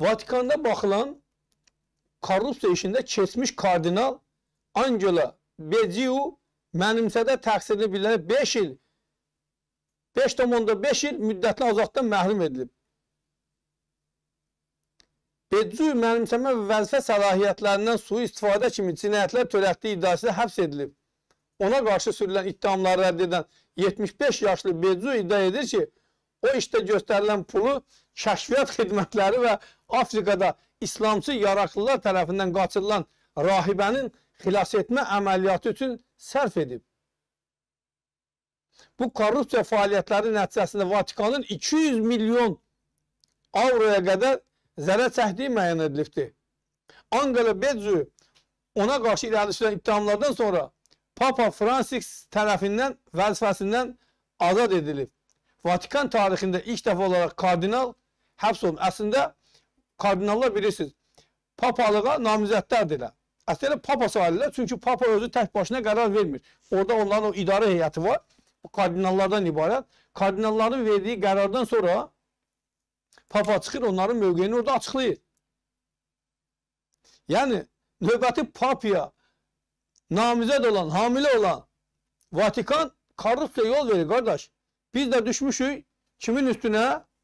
Vatikanda bakılan korrupsiya işində keçmiş kardinal Angela Becciu mənimsədə təqsirini bilən 5 il 5,5 il müddətli azadlıqdan məhrum edilib. Becciu mənimsəmə və vəzifə səlahiyyətlərindən sui-istifadə kimi cinayətlər törətdiyi iddiası həbs edilib. Ona qarşı sürülən ittihamları rədd edən 75 yaşlı Becciu iddia edir ki, o işdə göstərilən pulu kəşfiyyat xidmətləri və Afrikada İslamçı yaraqlılar tərəfindən qaçırılan rahibənin xilas etmə əməliyyatı üçün sərf edib. Bu korrupsiya fəaliyyətləri nəticəsində Vatikanın 200 milyon avroya qədər zərər çəkdiyi müəyyən edilibdir. Angela Beccu ona qarşı irəli sürən ittihamlardan sonra Papa Fransis tərəfindən vəzifəsindən azad edilib. Vatikan tarixində ilk dəfə olaraq kardinal həbs olunur. Əslində kardinallar bilirsiniz, papalığa namizədlərdirlər. Əslində papa sayılırlar, çünki papa özü tək başına qərar vermir. Orada onların o idarə heyəti var, bu kardinallardan ibarət. Kardinalların verdiyi qərardan sonra papa çıxır, onların mövqeyini orada açıqlayır. Yəni, növbəti papya namizəd olan, hamilə olan Vatikan korrupsiya yol verir, qardaş. Biz de düşmüşüz kimin üstüne?